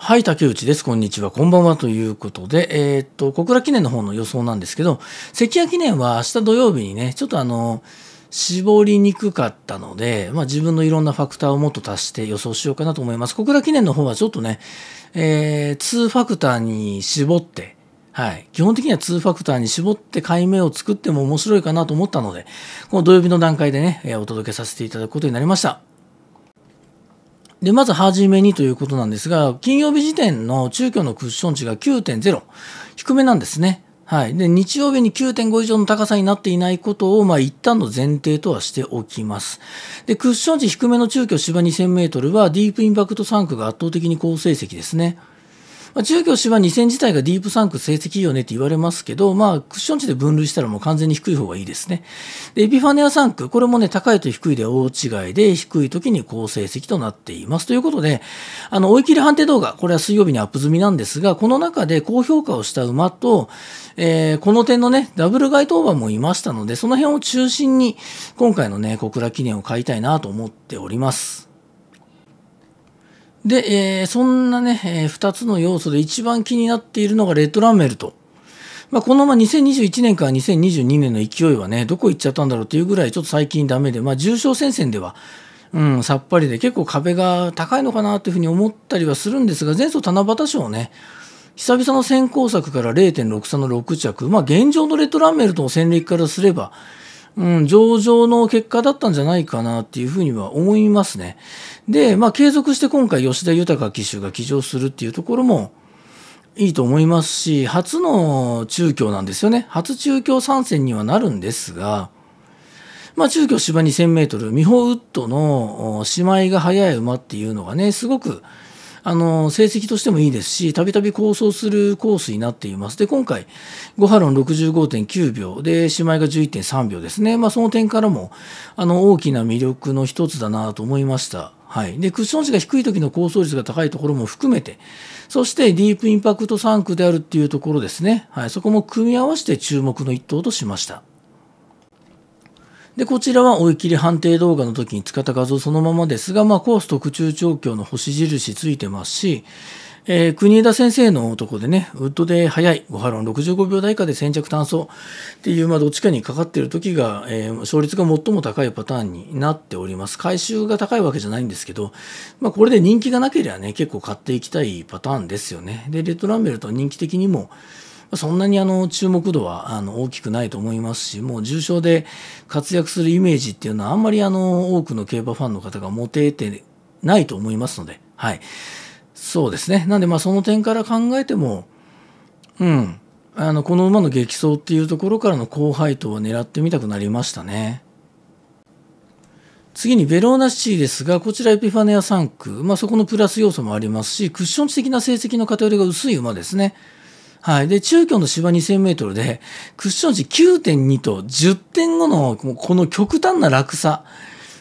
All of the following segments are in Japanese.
はい、竹内です。こんにちは。こんばんは。ということで、えー、っと、小倉記念の方の予想なんですけど、関谷記念は明日土曜日にね、ちょっとあの、絞りにくかったので、まあ、自分のいろんなファクターをもっと足して予想しようかなと思います。小倉記念の方はちょっとね、えー、2ファクターに絞って、はい、基本的には2ファクターに絞って解明を作っても面白いかなと思ったので、この土曜日の段階でね、お届けさせていただくことになりました。でまず初めにということなんですが、金曜日時点の中距のクッション値が9.0、低めなんですね。はい、で日曜日に9.5以上の高さになっていないことを、まあ、一旦の前提とはしておきます。でクッション値低めの中距芝2 0 0 0ルはディープインパクト3区が圧倒的に好成績ですね。まあ、中京芝2000自体がディープサンク成績いいよねって言われますけど、まあ、クッション値で分類したらもう完全に低い方がいいですね。で、エピファネアサンク、これもね、高いと低いで大違いで、低い時に好成績となっています。ということで、あの、追い切り判定動画、これは水曜日にアップ済みなんですが、この中で高評価をした馬と、えー、この点のね、ダブル該当馬もいましたので、その辺を中心に、今回のね、小倉記念を買いたいなと思っております。で、えー、そんなね、えー、2つの要素で一番気になっているのがレトランメルと。まあ、このま2021年から2022年の勢いはね、どこ行っちゃったんだろうっていうぐらいちょっと最近ダメで、まあ、重症戦線では、うん、さっぱりで結構壁が高いのかなというふうに思ったりはするんですが、前走七夕賞ね、久々の先行策から0.6 3の6着、まあ現状のレトランメルとの戦歴からすれば、うん、上々の結果だったんじゃないかなっていうふうには思いますね。で、まあ、継続して今回吉田豊騎手が騎乗するっていうところもいいと思いますし、初の中京なんですよね。初中京参戦にはなるんですが、まあ、中京芝2 0 0 0メートル、ミホウッドの姉妹が速い馬っていうのがね、すごくあの、成績としてもいいですし、たびたび構想するコースになっています。で、今回、5波論65.9秒で、姉妹が11.3秒ですね。まあ、その点からも、あの、大きな魅力の一つだなと思いました。はい。で、クッション値が低い時の構想率が高いところも含めて、そしてディープインパクト3区であるっていうところですね。はい。そこも組み合わせて注目の一投としました。で、こちらは追い切り判定動画の時に使った画像そのままですが、まあ、コース特注調教の星印ついてますし、えー、国枝先生のとこでね、ウッドで速い、5波論65秒台以下で先着単素っていう、まあ、どっちかにかかっている時が、えー、勝率が最も高いパターンになっております。回収が高いわけじゃないんですけど、まあ、これで人気がなければね、結構買っていきたいパターンですよね。で、レッドランベルと人気的にも、そんなにあの注目度はあの大きくないと思いますし、もう重症で活躍するイメージっていうのは、あんまりあの多くの競馬ファンの方が持ててないと思いますので、はい。そうですね。なんで、まあ、その点から考えても、うん、あのこの馬の激走っていうところからの高配当を狙ってみたくなりましたね。次にベローナシティですが、こちらエピファネア3区、まあ、そこのプラス要素もありますし、クッション的な成績の偏りが薄い馬ですね。はい。で、中京の芝2000メートルで、クッション値9.2と10点後の、この極端な落差。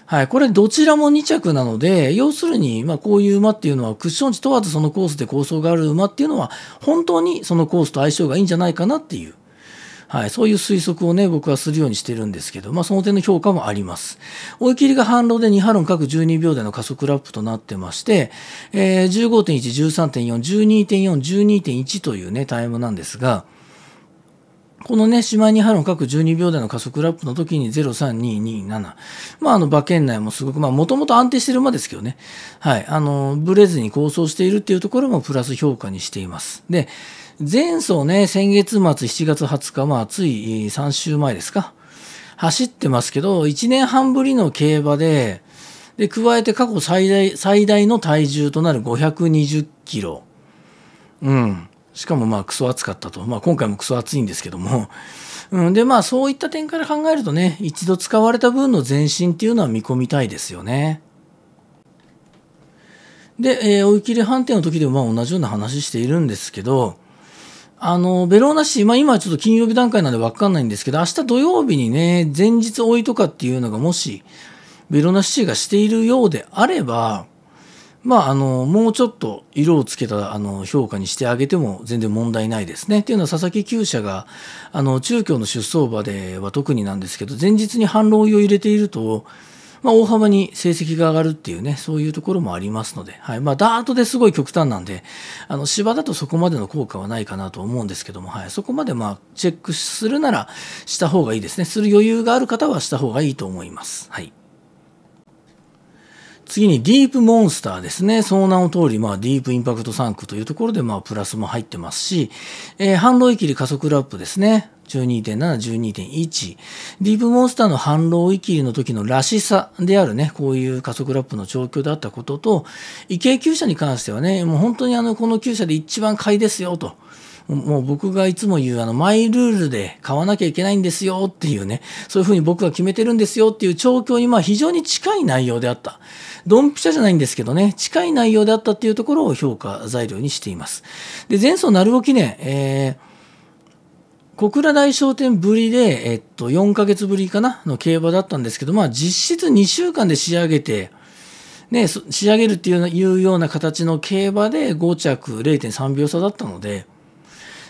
はい。これ、どちらも2着なので、要するに、まあ、こういう馬っていうのは、クッション値問わずそのコースで構想がある馬っていうのは、本当にそのコースと相性がいいんじゃないかなっていう。はい、そういう推測をね、僕はするようにしてるんですけど、まあ、その点の評価もあります。追い切りが反論で2波論各12秒台の加速ラップとなってまして、えー、15.1、13.4、12.4、12.1というね、タイムなんですが、このね、妹2波論各12秒台の加速ラップの時に03227。まあ、あの、馬券内もすごく、まあ、もともと安定してる馬ですけどね。はい。あの、ブレずに構想しているっていうところもプラス評価にしています。で、前走ね、先月末7月20日、まあ、つい3週前ですか。走ってますけど、1年半ぶりの競馬で、で、加えて過去最大、最大の体重となる520キロ。うん。しかもまあクソ暑かったと。まあ今回もクソ暑いんですけども。うん、でまあそういった点から考えるとね、一度使われた分の前進っていうのは見込みたいですよね。で、えー、追い切り判定の時でもまあ同じような話しているんですけど、あの、ベローナ市、まあ、今ちょっと金曜日段階なんで分かんないんですけど、明日土曜日にね、前日追いとかっていうのがもし、ベローナ市がしているようであれば、まあ、あの、もうちょっと色をつけた、あの、評価にしてあげても全然問題ないですね。っていうのは佐々木厩舎が、あの、中京の出走馬では特になんですけど、前日に反論を入れていると、まあ、大幅に成績が上がるっていうね、そういうところもありますので、はい。まあ、ダートですごい極端なんで、あの、芝だとそこまでの効果はないかなと思うんですけども、はい。そこまで、まあ、チェックするなら、した方がいいですね。する余裕がある方はした方がいいと思います。はい。次にディープモンスターですね。その名の通り、まあ、ディープインパクトサンクというところで、まあ、プラスも入ってますし、えー、反動域理加速ラップですね。12.7、12.1。ディープモンスターの反論るの時のらしさであるね、こういう加速ラップの状況であったことと、異形旧車に関してはね、もう本当にあの、この旧車で一番買いですよと。もう僕がいつも言うあのマイルールで買わなきゃいけないんですよっていうね、そういうふうに僕が決めてるんですよっていう状況にまあ非常に近い内容であった。ドンピシャじゃないんですけどね、近い内容であったっていうところを評価材料にしています。で、前走るお記念、えー小倉大商店ぶりで、えっと、4ヶ月ぶりかなの競馬だったんですけど、まあ、実質2週間で仕上げて、ね、仕上げるっていうような形の競馬で5着0.3秒差だったので、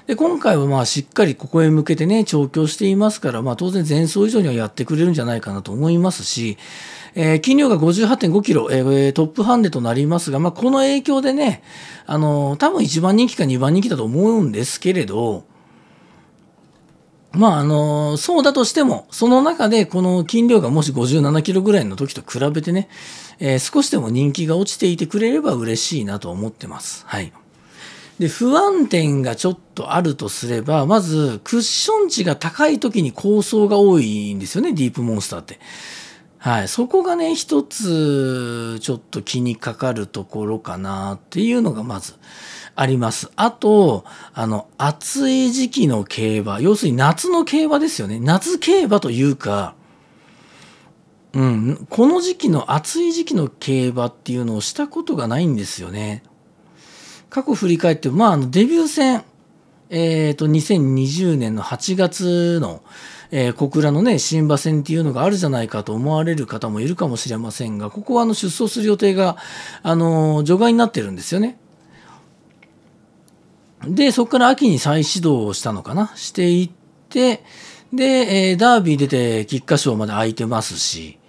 で、今回はまあしっかりここへ向けてね、調教していますから、まあ当然前走以上にはやってくれるんじゃないかなと思いますし、えー、金量が58.5キロ、えー、トップハンデとなりますが、まあこの影響でね、あのー、多分1番人気か2番人気だと思うんですけれど、まああのそうだとしてもその中でこの斤量がもし57キロぐらいの時と比べてね、えー、少しでも人気が落ちていてくれれば嬉しいなと思ってます。はい、で不安点がちょっとあるとすればまずクッション値が高い時に構想が多いんですよねディープモンスターって。はい、そこがね一つちょっと気にかかるところかなっていうのがまずあります。あと、あの、暑い時期の競馬、要するに夏の競馬ですよね。夏競馬というか、うん、この時期の暑い時期の競馬っていうのをしたことがないんですよね。過去振り返って、まあ、あのデビュー戦、えっ、ー、と、2020年の8月の、えー、小倉のね、新馬戦っていうのがあるじゃないかと思われる方もいるかもしれませんが、ここはあの出走する予定が、あのー、除外になってるんですよね。で、そこから秋に再始動したのかなしていって、で、えー、ダービー出て菊花賞まで空いてますし、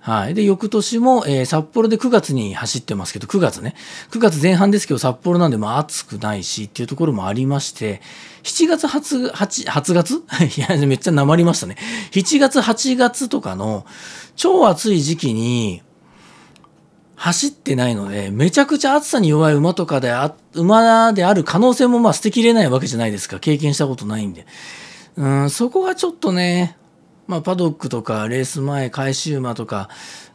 はい。で、翌年も、えー、札幌で9月に走ってますけど、9月ね。9月前半ですけど、札幌なんで、まあ、暑くないしっていうところもありまして、7月初、8、8月 いや、めっちゃなまりましたね。7月、8月とかの、超暑い時期に、走ってないので、めちゃくちゃ暑さに弱い馬とかであ、馬である可能性もまあ捨てきれないわけじゃないですか。経験したことないんで。うん、そこがちょっとね、まあ、パドックとか、レース前、回収馬とか、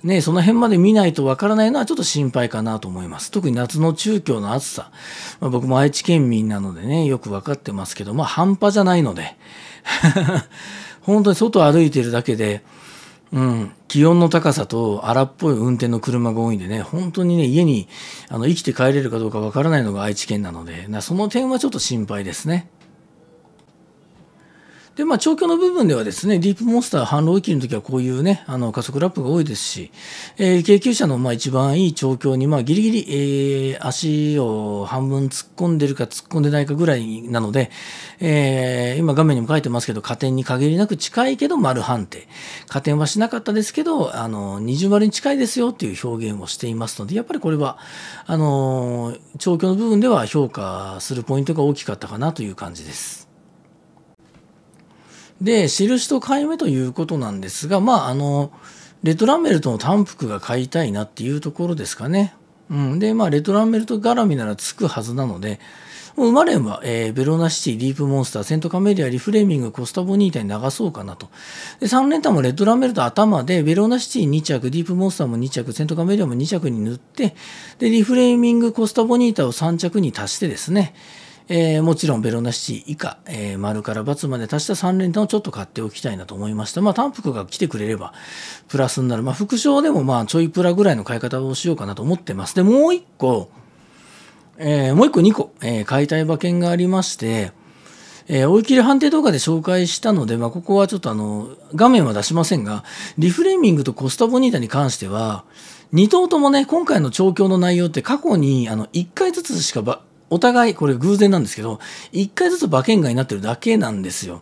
ね、その辺まで見ないとわからないのはちょっと心配かなと思います。特に夏の中京の暑さ。まあ、僕も愛知県民なのでね、よく分かってますけど、まあ、半端じゃないので。本当に外歩いてるだけで、うん、気温の高さと荒っぽい運転の車が多いんでね、本当にね、家にあの生きて帰れるかどうかわからないのが愛知県なので、その点はちょっと心配ですね。で、まあ、調教の部分ではですね、ディープモンスター反論域の時はこういうね、あの、加速ラップが多いですし、えー、軽級車の、まあ、一番いい調教に、まあ、ギリギリ、えー、足を半分突っ込んでるか突っ込んでないかぐらいなので、えー、今画面にも書いてますけど、加点に限りなく近いけど丸判定。加点はしなかったですけど、あの、二重丸に近いですよっていう表現をしていますので、やっぱりこれは、あの、調教の部分では評価するポイントが大きかったかなという感じです。で、印と買い目ということなんですが、まあ、あの、レトランメルトの単服が買いたいなっていうところですかね。うん。で、まあ、レトランメルト絡みならつくはずなので、もう生まれんは、えー、ベローナシティ、ディープモンスター、セントカメリア、リフレーミング、コスタボニータに流そうかなと。で、3連単もレトランメルト頭で、ベローナシティ2着、ディープモンスターも2着、セントカメリアも2着に塗って、で、リフレーミング、コスタボニータを3着に足してですね、えー、もちろんベロナシティ以下、えー、丸から×まで足した3連単をちょっと買っておきたいなと思いました。まあ、単クが来てくれればプラスになる。まあ、副賞でもまあ、ちょいプラぐらいの買い方をしようかなと思ってます。で、もう1個、えー、もう1個2個、えー、買いたい馬券がありまして、えー、追い切り判定動画で紹介したので、まあ、ここはちょっとあの、画面は出しませんが、リフレーミングとコスタボニータに関しては、2頭ともね、今回の調教の内容って過去にあの1回ずつしかばお互い、これ偶然なんですけど、1回ずつ馬券外になってるだけなんですよ。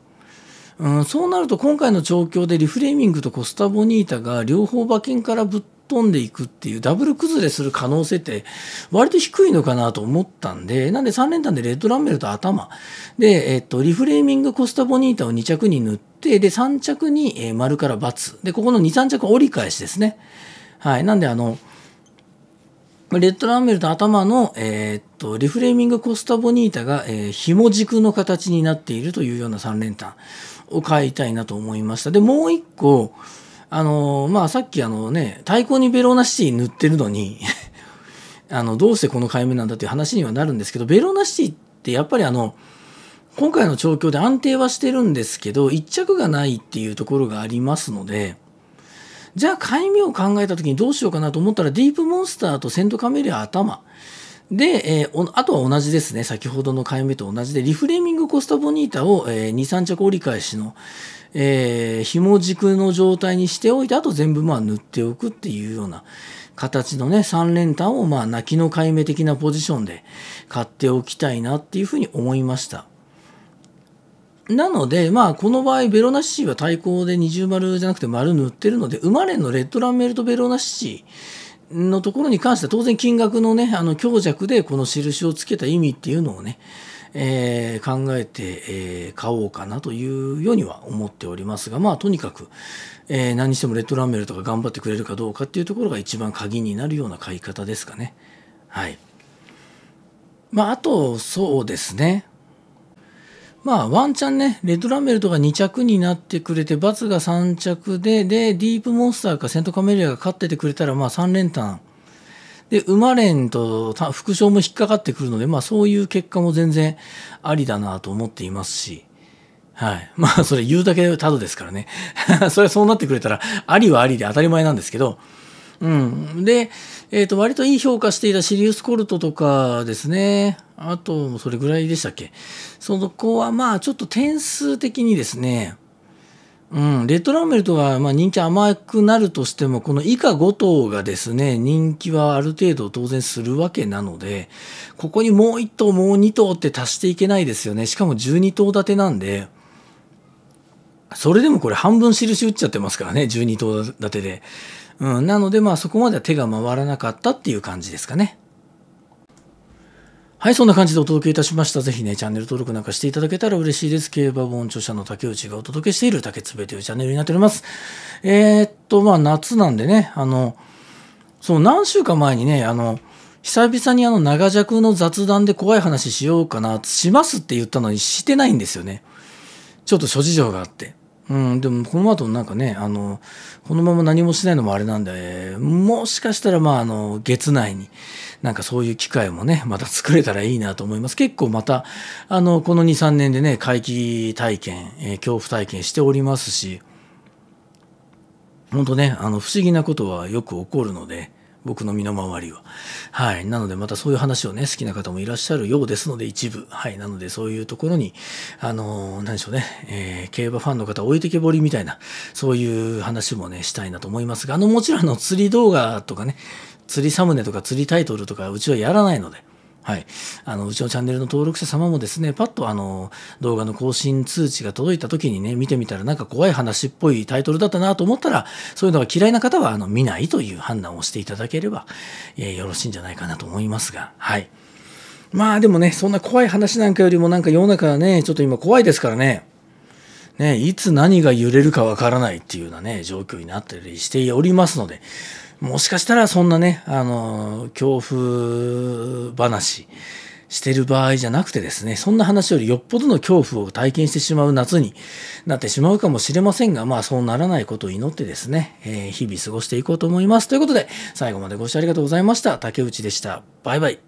うん、そうなると今回の状況でリフレーミングとコスタボニータが両方馬券からぶっ飛んでいくっていうダブル崩れする可能性って割と低いのかなと思ったんで、なんで3連単でレッドランベルと頭で、えっと、リフレーミングコスタボニータを2着に塗って、で、3着に丸から×。で、ここの2、3着折り返しですね。はい。なんであの、レッドランベルと頭の、えー、っと、リフレーミングコスタボニータが、えー、紐軸の形になっているというような3連単を買いたいなと思いました。で、もう一個、あのー、まあ、さっきあのね、対抗にベローナシティ塗ってるのに あの、どうしてこの回目なんだっていう話にはなるんですけど、ベローナシティってやっぱりあの、今回の調教で安定はしてるんですけど、1着がないっていうところがありますので、じゃあ、い目を考えた時にどうしようかなと思ったら、ディープモンスターとセントカメリア頭。で、えー、あとは同じですね。先ほどのい目と同じで、リフレーミングコスタボニータを、えー、2、3着折り返しの、えー、紐軸の状態にしておいて、あと全部まあ塗っておくっていうような形のね、3連単をまあ泣きの解明的なポジションで買っておきたいなっていうふうに思いました。なので、まあ、この場合、ベロナシチは対抗で二重丸じゃなくて丸塗ってるので、生まれのレッドランメルトベロナシチのところに関しては、当然金額のね、あの強弱でこの印をつけた意味っていうのをね、えー、考えて、えー、買おうかなというようには思っておりますが、まあ、とにかく、えー、何にしてもレッドランメルとか頑張ってくれるかどうかっていうところが一番鍵になるような買い方ですかね。はい。まあ、あと、そうですね。まあ、ワンチャンね、レッドランベルとか2着になってくれて、バツが3着で、で、ディープモンスターかセントカメリアが勝っててくれたら、まあ3連単。で、馬連と副賞も引っかかってくるので、まあそういう結果も全然ありだなと思っていますし、はい。まあそれ言うだけただですからね。それそうなってくれたら、ありはありで当たり前なんですけど、うん、で、えー、と割といい評価していたシリウスコルトとかですねあとそれぐらいでしたっけそのこはまあちょっと点数的にですねうん、レッドランベルトがまあ人気甘くなるとしても、この以下5頭がですね、人気はある程度当然するわけなので、ここにもう1頭、もう2頭って足していけないですよね。しかも12頭立てなんで、それでもこれ半分印打っちゃってますからね、12頭立てで。うん、なので、まあそこまでは手が回らなかったっていう感じですかね。はい、そんな感じでお届けいたしました。ぜひね、チャンネル登録なんかしていただけたら嬉しいです。競馬本著者の竹内がお届けしている竹つべというチャンネルになっております。えー、っと、まあ夏なんでね、あの、そう、何週間前にね、あの、久々にあの長尺の雑談で怖い話しようかな、しますって言ったのにしてないんですよね。ちょっと諸事情があって。うん、でもこの後なんかねあのこのまま何もしないのもあれなんでもしかしたらまああの月内になんかそういう機会もねまた作れたらいいなと思います結構またあのこの23年でね怪奇体験、えー、恐怖体験しておりますし本当ねあの不思議なことはよく起こるので僕の身の回りは。はい。なので、またそういう話をね、好きな方もいらっしゃるようですので、一部。はい。なので、そういうところに、あのー、何でしょうね、えー、競馬ファンの方、置いてけぼりみたいな、そういう話もね、したいなと思いますが、あの、もちろん、の、釣り動画とかね、釣りサムネとか釣りタイトルとか、うちはやらないので、はい、あのうちのチャンネルの登録者様もですねパッとあの動画の更新通知が届いた時にね見てみたらなんか怖い話っぽいタイトルだったなと思ったらそういうのが嫌いな方はあの見ないという判断をしていただければ、えー、よろしいんじゃないかなと思いますがはい。まあでもね、そんな怖い話なんかよりもなんか世の中はね、ちょっと今怖いですからね。ね、いつ何が揺れるかわからないっていうようなね、状況になったりしておりますので、もしかしたらそんなね、あの、恐怖話してる場合じゃなくてですね、そんな話よりよっぽどの恐怖を体験してしまう夏になってしまうかもしれませんが、まあそうならないことを祈ってですね、えー、日々過ごしていこうと思います。ということで、最後までご視聴ありがとうございました。竹内でした。バイバイ。